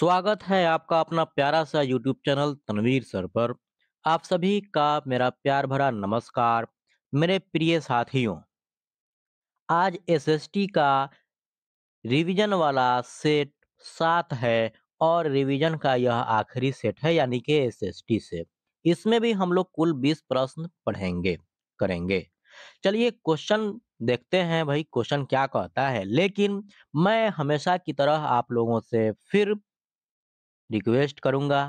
स्वागत है आपका अपना प्यारा सा यूट्यूब चैनल तनवीर सर पर आप सभी का मेरा प्यार भरा नमस्कार मेरे प्रिय साथियों आज एसएसटी का रिवीजन वाला सेट सात है और रिवीजन का यह आखिरी सेट है यानी कि एसएसटी से इसमें भी हम लोग कुल बीस प्रश्न पढ़ेंगे करेंगे चलिए क्वेश्चन देखते हैं भाई क्वेश्चन क्या कहता है लेकिन मैं हमेशा की तरह आप लोगों से फिर रिक्वेस्ट करूंगा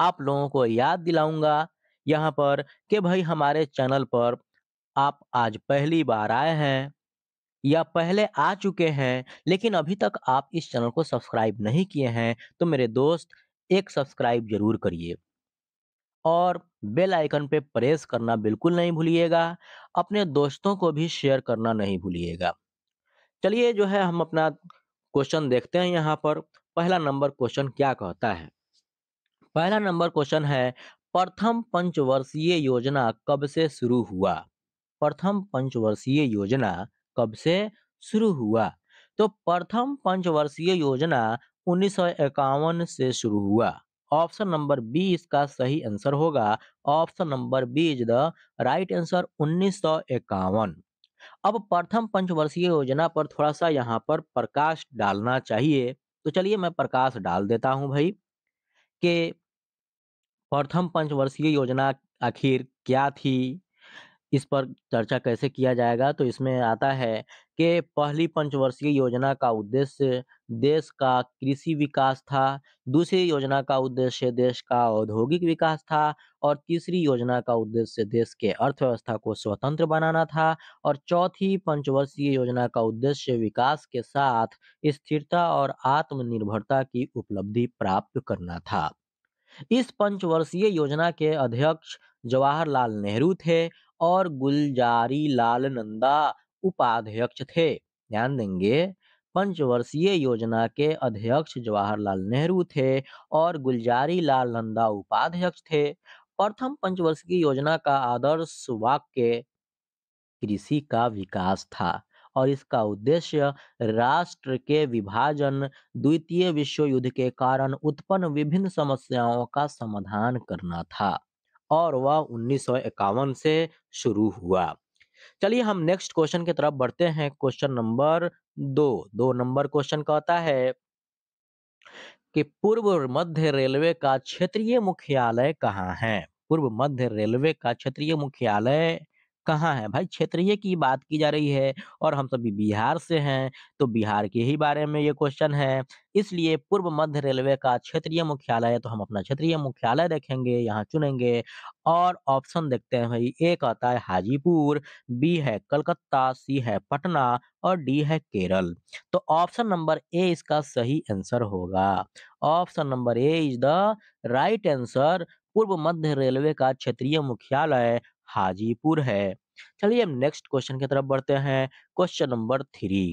आप लोगों को याद दिलाऊंगा यहाँ पर कि भाई हमारे चैनल पर आप आज पहली बार आए हैं या पहले आ चुके हैं लेकिन अभी तक आप इस चैनल को सब्सक्राइब नहीं किए हैं तो मेरे दोस्त एक सब्सक्राइब जरूर करिए और बेल आइकन पे प्रेस करना बिल्कुल नहीं भूलिएगा अपने दोस्तों को भी शेयर करना नहीं भूलिएगा चलिए जो है हम अपना क्वेश्चन देखते हैं यहाँ पर पहला नंबर क्वेश्चन क्या कहता है पहला नंबर क्वेश्चन है प्रथम पंचवर्षीय योजना कब से शुरू हुआ प्रथम पंचवर्षीय योजना कब से शुरू हुआ तो प्रथम पंचवर्षीय योजना उन्नीस से शुरू हुआ ऑप्शन नंबर बी इसका सही आंसर होगा option number B is the right answer उन्नीस अब प्रथम पंचवर्षीय योजना पर थोड़ा सा यहाँ पर प्रकाश डालना चाहिए तो चलिए मैं प्रकाश डाल देता हूं भाई कि प्रथम पंचवर्षीय योजना आखिर क्या थी इस पर चर्चा कैसे किया जाएगा तो इसमें आता है कि पहली पंचवर्षीय योजना का उद्देश्य देश का कृषि विकास था दूसरी योजना का उद्देश्य देश का औद्योगिक विकास था और तीसरी योजना का उद्देश्य देश के अर्थव्यवस्था को स्वतंत्र बनाना था और चौथी पंचवर्षीय योजना का उद्देश्य विकास के साथ स्थिरता और आत्मनिर्भरता की उपलब्धि प्राप्त करना था इस पंचवर्षीय योजना के अध्यक्ष जवाहरलाल नेहरू थे और गुलजारी लाल नंदा उपाध्यक्ष थे ध्यान देंगे पंचवर्षीय योजना के अध्यक्ष जवाहरलाल नेहरू थे और गुलजारी लाल नंदा उपाध्यक्ष थे प्रथम पंचवर्षीय योजना का आदर्श वाक्य कृषि का विकास था और इसका उद्देश्य राष्ट्र के विभाजन द्वितीय विश्व युद्ध के कारण उत्पन्न विभिन्न समस्याओं का समाधान करना था और वह उन्नीस से शुरू हुआ चलिए हम नेक्स्ट क्वेश्चन की तरफ बढ़ते हैं क्वेश्चन नंबर दो दो नंबर क्वेश्चन कहता है कि पूर्व मध्य रेलवे का क्षेत्रीय मुख्यालय कहाँ है पूर्व मध्य रेलवे का क्षेत्रीय मुख्यालय कहाँ है भाई क्षेत्रीय की बात की जा रही है और हम सभी बिहार से हैं तो बिहार के ही बारे में ये क्वेश्चन है इसलिए पूर्व मध्य रेलवे का क्षेत्रीय मुख्यालय तो हम अपना क्षेत्रीय मुख्यालय देखेंगे यहाँ चुनेंगे और ऑप्शन देखते हैं भाई एक कहता है हाजीपुर बी है कलकत्ता सी है पटना और डी है केरल तो ऑप्शन नंबर ए इसका सही आंसर होगा option number A is the right answer पूर्व मध्य रेलवे का क्षेत्रीय मुख्यालय हाजीपुर है चलिए हम नेक्स्ट क्वेश्चन की तरफ बढ़ते हैं question number three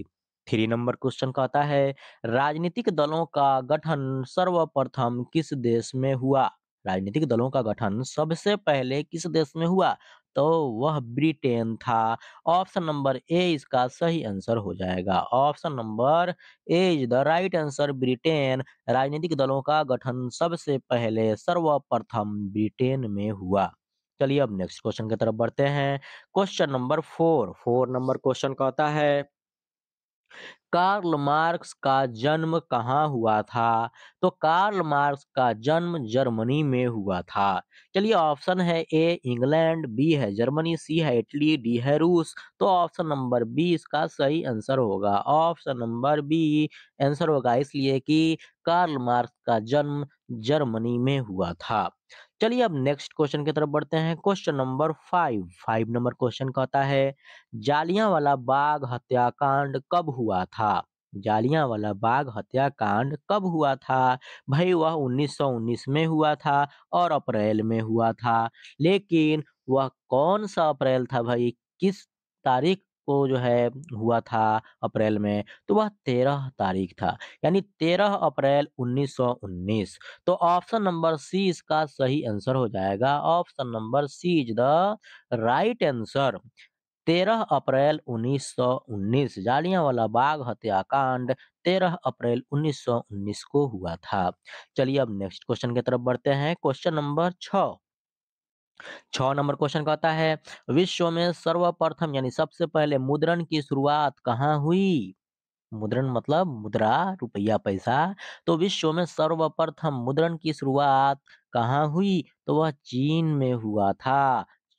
three number question कहता है राजनीतिक दलों का गठन सर्वप्रथम किस देश में हुआ राजनीतिक दलों का गठन सबसे पहले किस देश में हुआ तो वह ब्रिटेन था ऑप्शन नंबर ए इसका सही आंसर हो जाएगा option number A is the right answer Britain राजनीतिक दलों का गठन सबसे पहले सर्वप्रथम ब्रिटेन में हुआ चलिए अब नेक्स्ट क्वेश्चन की तरफ बढ़ते हैं question number four four number question का होता है कार्ल मार्क्स का जन्म कहाँ हुआ था तो कार्ल मार्क्स का जन्म जर्मनी में हुआ था चलिए ऑप्शन है ए इंग्लैंड बी है जर्मनी सी है इटली डी है रूस तो ऑप्शन नंबर बी इसका सही आंसर होगा ऑप्शन नंबर बी आंसर होगा इसलिए कि कार्ल मार्क्स का जन्म जर्मनी में हुआ था चलिए अब नेक्स्ट क्वेश्चन की तरफ बढ़ते हैं question number five five number question कहता है जालिया वाला बाग हत्याकांड कब हुआ था जालिया वाला बाग हत्याकांड कब हुआ था भाई वह 1919 में हुआ था और अप्रैल में हुआ था लेकिन वह कौन सा अप्रैल था भाई किस तारीख को जो है हुआ था अप्रैल में तो वह तेरह तारीख था यानी तेरह अप्रैल 1919 तो ऑप्शन नंबर सी इसका सही आंसर हो जाएगा option number C is the right answer तेरह अप्रैल 1919 जालियांवाला बाग हत्याकांड तेरह अप्रैल 1919 को हुआ था चलिए अब नेक्स्ट क्वेश्चन की तरफ बढ़ते हैं क्वेश्चन नंबर छः छ नंबर क्वेश्चन कहता है विश्व में सर्वप्रथम यानी सबसे पहले मुद्रण की शुरुआत कहाँ हुई मुद्रण मतलब मुद्रा रुपया पैसा तो विश्व में सर्वप्रथम मुद्रण की शुरुआत कहाँ हुई तो वह चीन में हुआ था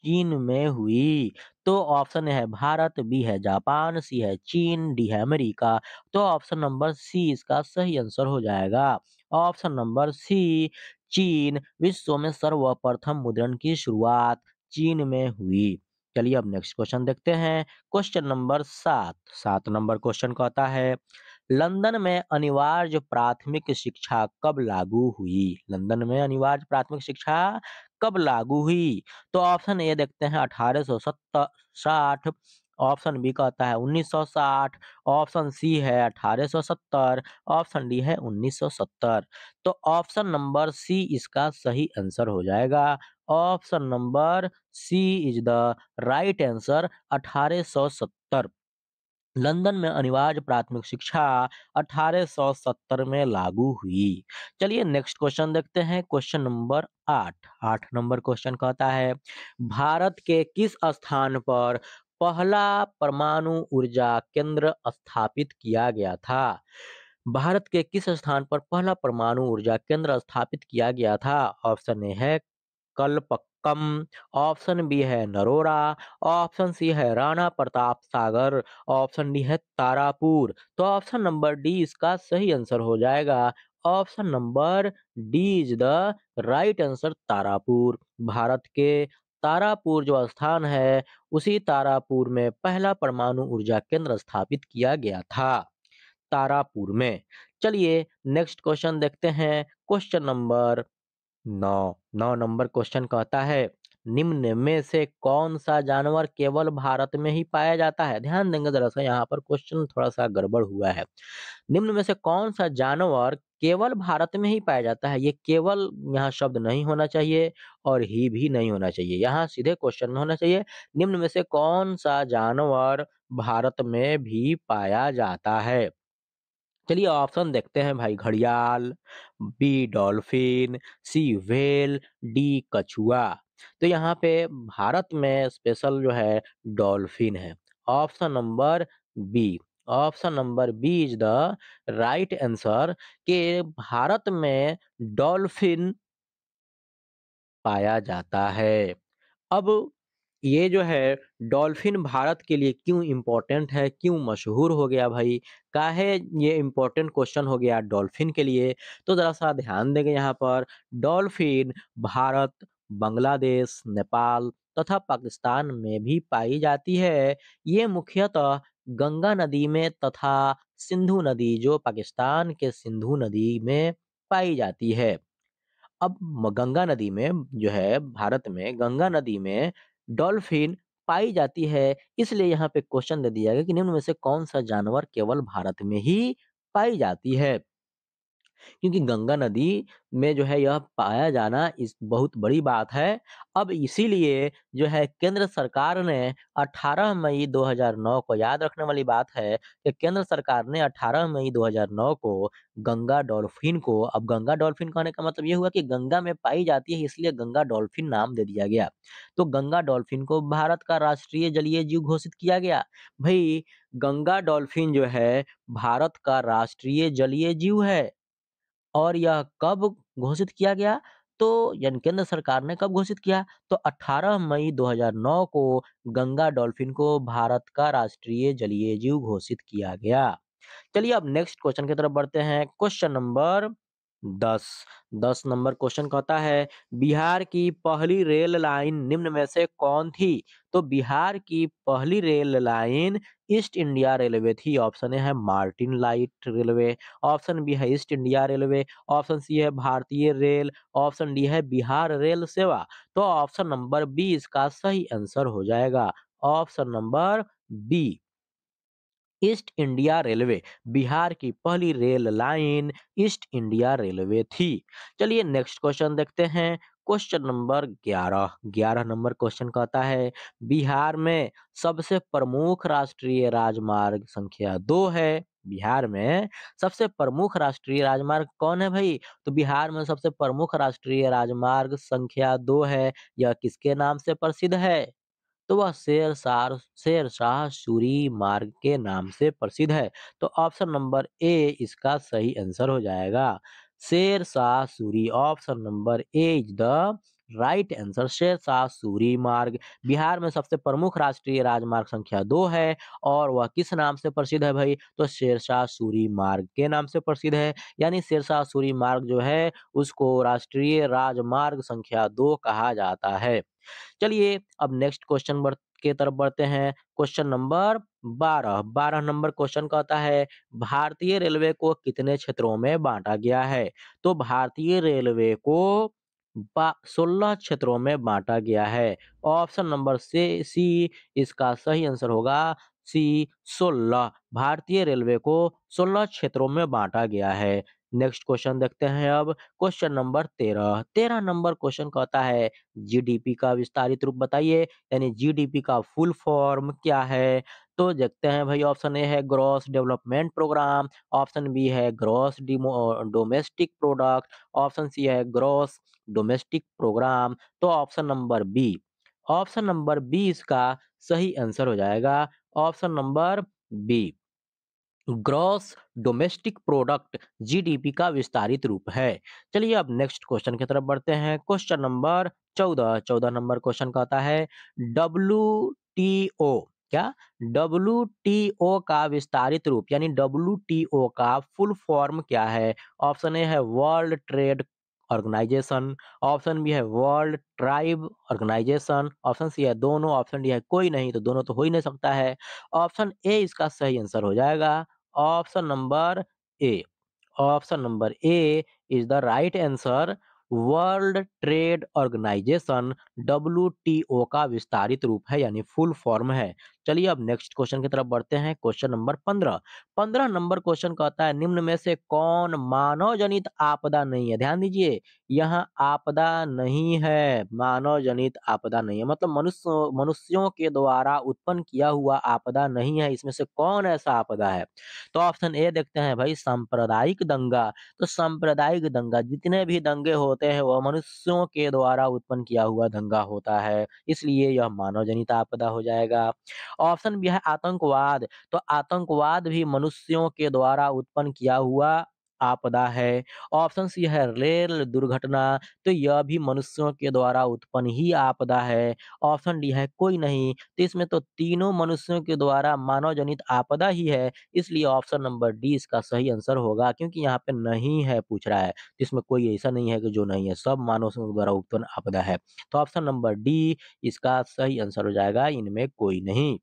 चीन में हुई तो ऑप्शन है भारत बी है जापान सी है चीन डी है अमेरिका तो ऑप्शन नंबर सी इसका सही आंसर हो जाएगा ऑप्शन नंबर सी चीन विश्व में सर्वप्रथम मुद्रण की शुरुआत चीन में हुई चलिए अब नेक्स्ट क्वेश्चन देखते हैं क्वेश्चन नंबर सात सात नंबर क्वेश्चन कहता है लंदन में अनिवार्य प्राथमिक शिक्षा कब लागू हुई लंदन में अनिवार्य प्राथमिक शिक्षा कब लागू हुई तो ऑप्शन ए देखते हैं अठारह सौ सत्तर साठ ऑप्शन बी कहता है 1960 ऑप्शन सी है 1870 ऑप्शन डी है 1970 तो ऑप्शन नंबर सी इसका सही आंसर हो जाएगा option number C is the right answer 1870 London में अनिवार्य प्राथमिक शिक्षा 1870 में लागू हुई चलिए नेक्स्ट क्वेश्चन देखते हैं क्वेश्चन नंबर आठ आठ नंबर क्वेश्चन कहता है भारत के किस स्थान पर पहला परमाणु ऊर्जा केंद्र स्थापित किया गया था भारत के किस स्थान पर पहला परमाणु ऊर्जा केंद्र स्थापित किया गया था ऑप्शन ए है कलपक्कम ऑप्शन बी है नरोरा ऑप्शन सी है राणा प्रताप सागर ऑप्शन डी है तारापुर तो ऑप्शन नंबर डी इसका सही आंसर हो जाएगा option number D is the right answer Tarapur Bharat के तारापुर जो स्थान है उसी तारापुर में पहला परमाणु ऊर्जा केंद्र स्थापित किया गया था तारापुर में चलिए नेक्स्ट क्वेश्चन देखते हैं क्वेश्चन नंबर नौ नौ नंबर क्वेश्चन कहता है निम्न में से कौन सा जानवर केवल भारत में ही पाया जाता है ध्यान देंगे जरा सा यहाँ पर क्वेश्चन थोड़ा सा गड़बड़ हुआ है निम्न में से कौन सा जानवर केवल भारत में ही पाया जाता है ये केवल यहाँ शब्द नहीं होना चाहिए और ही भी नहीं होना चाहिए यहाँ सीधे क्वेश्चन में होना चाहिए निम्न में से कौन सा जानवर भारत में भी पाया जाता है चलिए ऑप्शन देखते हैं भाई घड़ियाल B dolphin C whale D कछुआ तो यहाँ पे भारत में स्पेशल जो है डॉल्फिन है option number B option number B is the right answer कि भारत में डॉल्फिन पाया जाता है अब ये जो है डॉल्फिन भारत के लिए क्यों इम्पोर्टेंट है क्यों मशहूर हो गया भाई काहे ये इम्पोर्टेंट क्वेश्चन हो गया डॉल्फिन के लिए तो ज़रा सा ध्यान देंगे यहाँ पर डॉल्फिन भारत बांग्लादेश नेपाल तथा पाकिस्तान में भी पाई जाती है ये मुख्यतः गंगा नदी में तथा सिंधु नदी जो पाकिस्तान के सिंधु नदी में पाई जाती है अब गंगा नदी में जो है भारत में गंगा नदी में डॉल्फिन पाई जाती है इसलिए यहाँ पे क्वेश्चन दे दिया गया कि निम्न में से कौन सा जानवर केवल भारत में ही पाई जाती है क्योंकि गंगा नदी में जो है यह पाया जाना इस बहुत बड़ी बात है। अब इसीलिए जो है केंद्र सरकार ने 18 मई 2009 को याद रखने वाली बात है कि केंद्र सरकार ने 18 मई 2009 को गंगा डॉल्फिन को अब गंगा डॉल्फिन कहने का मतलब ये हुआ कि गंगा में पाई जाती है इसलिए गंगा डॉल्फिन नाम दे दिया गया। तो गंगा डॉल्फिन को भारत का राष्ट्रीय जलीय जीव घोषित किया गया। भाई गंगा डॉल्फिन जो है भारत का राष्ट्रीय जलीय जीव है। और यह कब घोषित किया गया तो यानी केंद्र सरकार ने कब घोषित किया तो 18 मई 2009 को गंगा डॉल्फिन को भारत का राष्ट्रीय जलीय जीव घोषित किया गया चलिए अब नेक्स्ट क्वेश्चन की तरफ बढ़ते हैं क्वेश्चन नंबर दस दस नंबर क्वेश्चन कहता है बिहार की पहली रेल लाइन निम्न में से कौन थी तो बिहार की पहली rail line East India railway थी ऑप्शन ए है Martin light railway option B है East India railway option C है भारतीय रेल ऑप्शन डी है बिहार रेल सेवा तो ऑप्शन नंबर बी इसका सही आंसर हो जाएगा option number B East India railway Bihar की पहली rail line East India railway थी चलिए नेक्स्ट क्वेश्चन देखते हैं क्वेश्चन नंबर ग्यारह ग्यारह नंबर क्वेश्चन कहता है बिहार में सबसे प्रमुख राष्ट्रीय राजमार्ग संख्या दो है बिहार में सबसे प्रमुख राष्ट्रीय राजमार्ग कौन है भाई तो बिहार में सबसे प्रमुख राष्ट्रीय राजमार्ग संख्या दो है यह किसके नाम से प्रसिद्ध है तो वह शेर शाह शेर शाह सूरी मार्ग के नाम से प्रसिद्ध है तो ऑप्शन नंबर ए इसका सही आंसर हो जाएगा Sher Shah Suri option number A is the right answer Shershah Suri मार्ग बिहार में सबसे प्रमुख राष्ट्रीय राजमार्ग संख्या दो है और वह किस नाम से प्रसिद्ध है भाई तो शेरशाह सूरी मार्ग के नाम से प्रसिद्ध है यानी शेरशाह सूरी मार्ग जो है उसको राष्ट्रीय राजमार्ग संख्या दो कहा जाता है चलिए अब नेक्स्ट क्वेश्चन के तरफ बढ़ते हैं क्वेश्चन नंबर बारह बारह नंबर क्वेश्चन कहता है भारतीय रेलवे को कितने क्षेत्रों में बांटा गया है तो भारतीय रेलवे को सोलह क्षेत्रों में बांटा गया है ऑप्शन नंबर से सी इसका सही आंसर होगा सी सोलह भारतीय रेलवे को सोलह क्षेत्रों में बांटा गया है नेक्स्ट क्वेश्चन देखते हैं अब क्वेश्चन नंबर तेरह तेरह नंबर क्वेश्चन कहता है जीडीपी का विस्तारित रूप बताइए यानी जीडीपी का फुल फॉर्म क्या है तो देखते हैं भाई ऑप्शन ए है gross development program option B है gross demo domestic product option C है ग्रॉस डोमेस्टिक प्रोग्राम तो option number B option number B इसका सही आंसर हो जाएगा ऑप्शन नंबर बी तो ग्रॉस डोमेस्टिक प्रोडक्ट जीडीपी का विस्तारित रूप है चलिए अब नेक्स्ट क्वेश्चन की तरफ बढ़ते हैं क्वेश्चन नंबर चौदह चौदह नंबर क्वेश्चन कहता है डब्ल्यू टी ओ क्या डब्ल्यू टी ओ का विस्तारित रूप यानी डब्ल्यू टी ओ का फुल फॉर्म क्या है ऑप्शन ए है world trade organisation option B है world tribe organisation option C है दोनों ऑप्शन डी है कोई नहीं तो दोनों तो हो ही नहीं सकता है ऑप्शन ए इसका सही आंसर हो जाएगा option number A option number A is the right answer world trade organisation W का विस्तारित रूप है यानी फुल फॉर्म है चलिए अब नेक्स्ट क्वेश्चन की तरफ बढ़ते हैं क्वेश्चन नंबर पंद्रह पंद्रह नंबर क्वेश्चन कहता है निम्न में से कौन मानव जनित आपदा नहीं है ध्यान दीजिए यहाँ आपदा नहीं है मानव जनित आपदा नहीं है मतलब मनुष्य मनुष्यों के द्वारा उत्पन्न किया हुआ आपदा नहीं है इसमें से कौन ऐसा आपदा है तो ऑप्शन ए देखते हैं भाई सांप्रदायिक दंगा तो सांप्रदायिक दंगा जितने भी दंगे होते हैं वह मनुष्यों के द्वारा उत्पन्न किया हुआ दंगा होता है इसलिए यह मानव जनित आपदा हो जाएगा ऑप्शन भी है आतंकवाद तो आतंकवाद भी मनुष्यों के द्वारा उत्पन्न किया हुआ आपदा है ऑप्शन सी है रेल दुर्घटना तो यह भी मनुष्यों के द्वारा उत्पन्न ही आपदा है ऑप्शन डी है कोई नहीं तो इसमें तो तीनों मनुष्यों के द्वारा मानव जनित आपदा ही है इसलिए ऑप्शन नंबर डी इसका सही आंसर होगा क्योंकि यहाँ पे नहीं है पूछ रहा है तो इसमें कोई ऐसा नहीं है कि जो नहीं है सब मानव द्वारा उत्पन्न आपदा है तो ऑप्शन नंबर डी इसका सही आंसर हो जाएगा इनमें कोई नहीं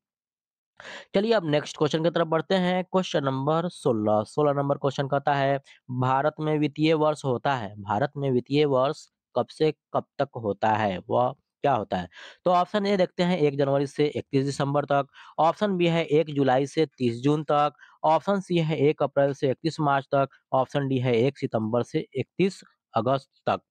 चलिए अब नेक्स्ट क्वेश्चन की तरफ बढ़ते हैं क्वेश्चन नंबर 16 16 नंबर क्वेश्चन कहता है भारत में वित्तीय वर्ष होता है भारत में वित्तीय वर्ष कब से कब तक होता है वह क्या होता है तो ऑप्शन ए देखते हैं एक जनवरी से इकतीस दिसंबर तक ऑप्शन बी है एक जुलाई से तीस जून तक ऑप्शन सी है एक अप्रैल से इकतीस मार्च तक ऑप्शन डी है एक सितंबर से इकतीस अगस्त तक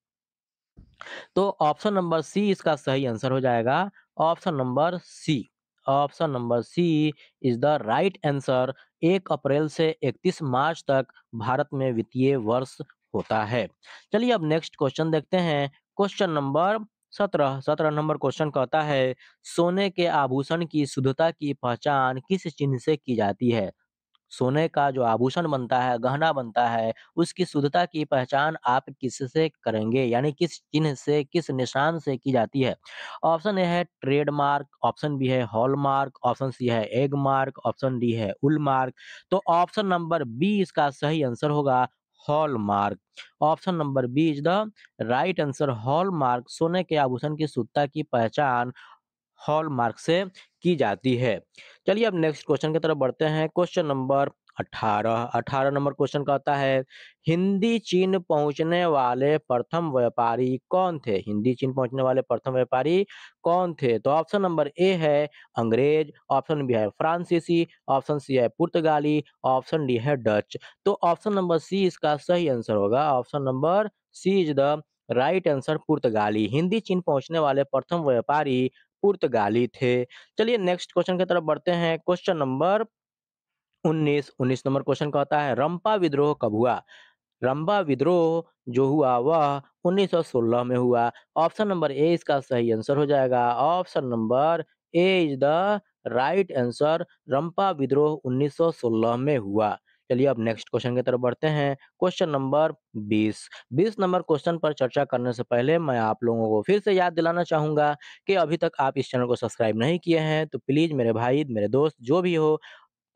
तो ऑप्शन नंबर सी इसका सही आंसर हो जाएगा option number C option number C is the right answer एक अप्रैल से इकतीस मार्च तक भारत में वित्तीय वर्ष होता है चलिए अब नेक्स्ट क्वेश्चन देखते हैं क्वेश्चन नंबर सत्रह सत्रह नंबर क्वेश्चन कहता है सोने के आभूषण की शुद्धता की पहचान किस चिन्ह से की जाती है सोने का जो आभूषण बनता है गहना बनता है उसकी शुद्धता की पहचान आप किससे करेंगे यानी किस चिन्ह से किस निशान से की जाती है ऑप्शन ए है ट्रेडमार्क ऑप्शन बी है हॉलमार्क ऑप्शन सी है एग मार्क ऑप्शन डी है उल मार्क तो ऑप्शन नंबर बी इसका सही आंसर होगा hallmark option number B is the right answer hallmark सोने के आभूषण की शुद्धता की पहचान हॉलमार्क से की जाती है चलिए अब नेक्स्ट क्वेश्चन की तरफ बढ़ते हैं क्वेश्चन नंबर अठारह अठारह नंबर क्वेश्चन का है हिंदी चीन पहुंचने वाले प्रथम व्यापारी कौन थे हिंदी चीन पहुंचने वाले प्रथम व्यापारी कौन थे तो ऑप्शन नंबर ए है अंग्रेज ऑप्शन बी है फ्रांसीसी ऑप्शन सी है पुर्तगाली ऑप्शन डी है डच तो ऑप्शन नंबर सी इसका सही आंसर होगा option number C is the right answer पुर्तगाली हिंदी चीन पहुंचने वाले प्रथम व्यापारी पुर्तगाली थे चलिए नेक्स्ट क्वेश्चन की तरफ बढ़ते हैं क्वेश्चन नंबर उन्नीस उन्नीस नंबर क्वेश्चन का होता है रंपा विद्रोह कब हुआ रंबा विद्रोह जो हुआ वह 1916 में हुआ ऑप्शन नंबर ए इसका सही आंसर हो जाएगा option number A is the right answer Rampa विद्रोह 1916 में हुआ चलिए अब नेक्स्ट क्वेश्चन की तरफ बढ़ते हैं क्वेश्चन नंबर 20 20 नंबर क्वेश्चन पर चर्चा करने से पहले मैं आप लोगों को फिर से याद दिलाना चाहूँगा कि अभी तक आप इस चैनल को सब्सक्राइब नहीं किए हैं तो प्लीज़ मेरे भाई मेरे दोस्त जो भी हो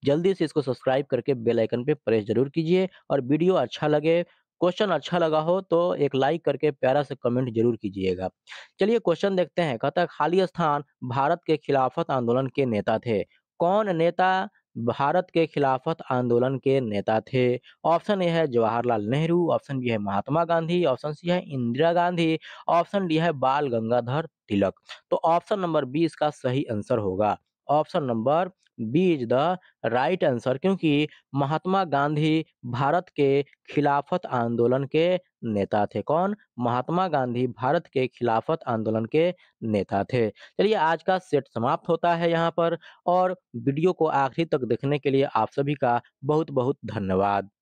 जल्दी से इसको सब्सक्राइब करके बेल आइकन पे प्रेस जरूर कीजिए और वीडियो अच्छा लगे क्वेश्चन अच्छा लगा हो तो एक लाइक करके प्यारा से कमेंट जरूर कीजिएगा चलिए क्वेश्चन देखते हैं कहता है खाली स्थान भारत के खिलाफत आंदोलन के नेता थे कौन नेता भारत के खिलाफत आंदोलन के नेता थे ऑप्शन ए है जवाहरलाल नेहरू ऑप्शन बी है महात्मा गांधी ऑप्शन सी है इंदिरा गांधी ऑप्शन डी है बाल गंगाधर तिलक तो ऑप्शन नंबर बी इसका सही आंसर होगा option number B is the right answer क्योंकि महात्मा गांधी भारत के खिलाफत आंदोलन के नेता थे कौन महात्मा गांधी भारत के खिलाफत आंदोलन के नेता थे चलिए आज का सेट समाप्त होता है यहाँ पर और वीडियो को आखिरी तक देखने के लिए आप सभी का बहुत बहुत धन्यवाद